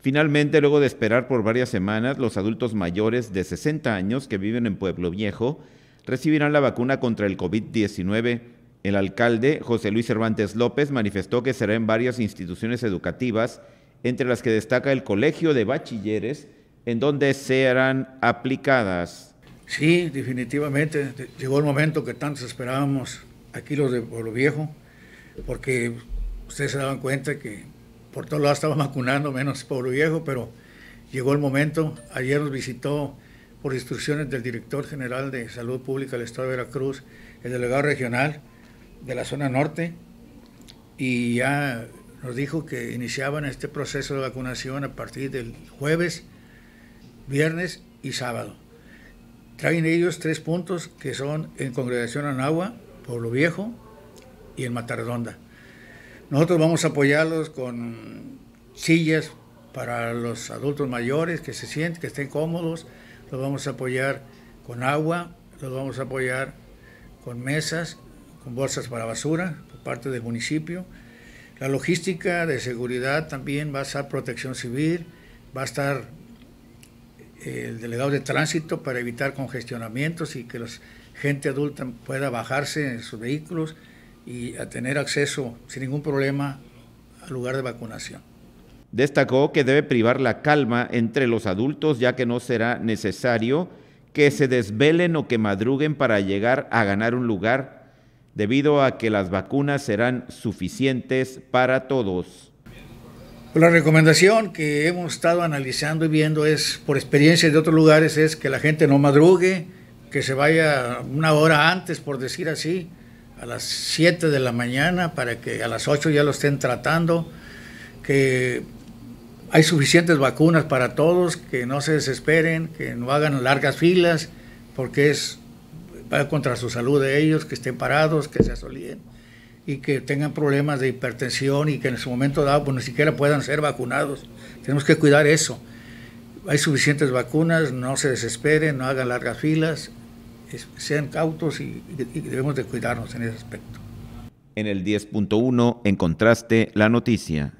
Finalmente, luego de esperar por varias semanas, los adultos mayores de 60 años que viven en Pueblo Viejo recibirán la vacuna contra el COVID-19. El alcalde, José Luis Cervantes López, manifestó que será en varias instituciones educativas, entre las que destaca el Colegio de Bachilleres, en donde serán aplicadas. Sí, definitivamente, llegó el momento que tantos esperábamos aquí los de Pueblo Viejo, porque ustedes se daban cuenta que por todos lados estaban vacunando, menos Pueblo Viejo, pero llegó el momento. Ayer nos visitó por instrucciones del director general de Salud Pública del Estado de Veracruz, el delegado regional de la zona norte, y ya nos dijo que iniciaban este proceso de vacunación a partir del jueves, viernes y sábado. Traen ellos tres puntos que son en Congregación Anagua, Pueblo Viejo y en Matarredonda. Nosotros vamos a apoyarlos con sillas para los adultos mayores que se sienten, que estén cómodos. Los vamos a apoyar con agua, los vamos a apoyar con mesas, con bolsas para basura por parte del municipio. La logística de seguridad también va a estar protección civil, va a estar eh, el delegado de tránsito para evitar congestionamientos y que la gente adulta pueda bajarse en sus vehículos y a tener acceso sin ningún problema al lugar de vacunación. Destacó que debe privar la calma entre los adultos ya que no será necesario que se desvelen o que madruguen para llegar a ganar un lugar debido a que las vacunas serán suficientes para todos. Pues la recomendación que hemos estado analizando y viendo es, por experiencia de otros lugares, es que la gente no madrugue, que se vaya una hora antes, por decir así, a las 7 de la mañana para que a las 8 ya lo estén tratando, que hay suficientes vacunas para todos, que no se desesperen, que no hagan largas filas, porque es va contra su salud de ellos, que estén parados, que se asolíen y que tengan problemas de hipertensión y que en su momento dado pues, ni siquiera puedan ser vacunados. Tenemos que cuidar eso. Hay suficientes vacunas, no se desesperen, no hagan largas filas, sean cautos y, debemos de cuidarnos en ese aspecto. En el 10.1 encontraste la noticia.